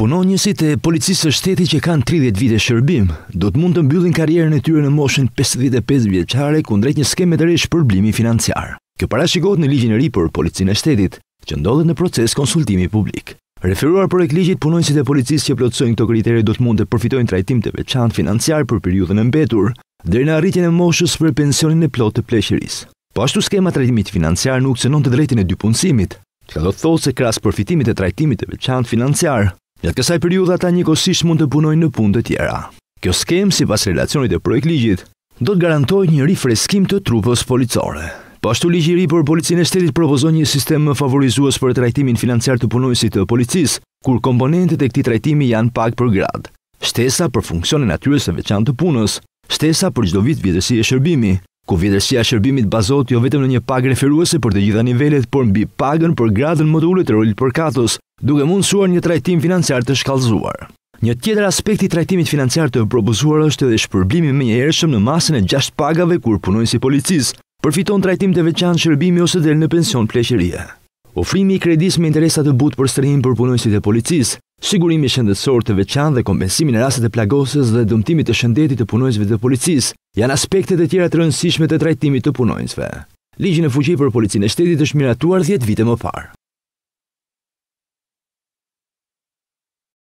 Punonjësit e policisë së shteti që kanë 30 vite shërbim, do të mund të mbyllin karjerën e tyre në moshën 55 vjeqare kundrejt një skeme të rejsh për blimi financiar. Kjo para shikot në ligjin e ri për policinë e shtetit, që ndodhet në proces konsultimi publik. Referuar për e këligjit, e policisë që plotësojnë këto kriteri do të mund të përfitojnë trajtim të veçantë financiar për periudën e mbetur, dhe në arritjen e moshës për pensionin e plot të pleqëris. Po ashtu skema trajtimit financiar nuk se non të drejtin e dy punësimit, që do të se krasë përfitimit e trajtimit e veçantë financiar, Gjatë kësaj periudhe ata njëkohësisht mund të punojnë në punë të tjera. Kjo skem sipas relacionit të projekt ligjit do të garantojë një rifreskim të trupës policore. Po ashtu ligji i ri për policinë e shtetit propozon një sistem më favorizues për trajtimin financiar të punonjësit të policisë, kur komponentet e këtij trajtimi janë pak për grad. Shtesa për funksionin natyrës së veçantë të punës, shtesa për çdo vit vjetësi e shërbimi, ku vjetësia e shërbimit bazohet jo vetëm në një pagë referuese për të gjitha nivelet, por mbi pagën për gradën më të ulët të rolit përkatës, duke mundësuar një trajtim financiar të shkallëzuar. Një tjetër aspekt i trajtimit financiar të propozuar është edhe shpërblimi më një ershëm në masën e 6 pagave kur punojnë si policis, përfiton trajtim të veçan shërbimi ose del në pension pleqëria. Ofrimi i kredis me interesat të but për strehim për punojnësit e policis, sigurimi shëndetësor të veçan dhe kompensimin e raset e plagosës dhe dëmtimit të shëndetit të punojnësve të policis, janë aspektet e tjera të rëndësishme të trajtimit të punojnësve. Ligjën e fuqi për policinë e shtetit është miratuar 10 vite më parë.